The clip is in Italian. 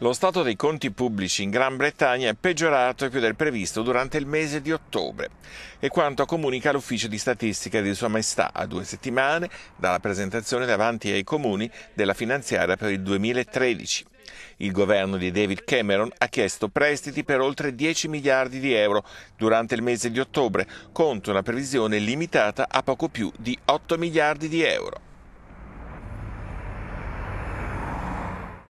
Lo stato dei conti pubblici in Gran Bretagna è peggiorato più del previsto durante il mese di ottobre, e quanto comunica l'Ufficio di Statistica di Sua Maestà a due settimane dalla presentazione davanti ai comuni della finanziaria per il 2013. Il governo di David Cameron ha chiesto prestiti per oltre 10 miliardi di euro durante il mese di ottobre, contro una previsione limitata a poco più di 8 miliardi di euro.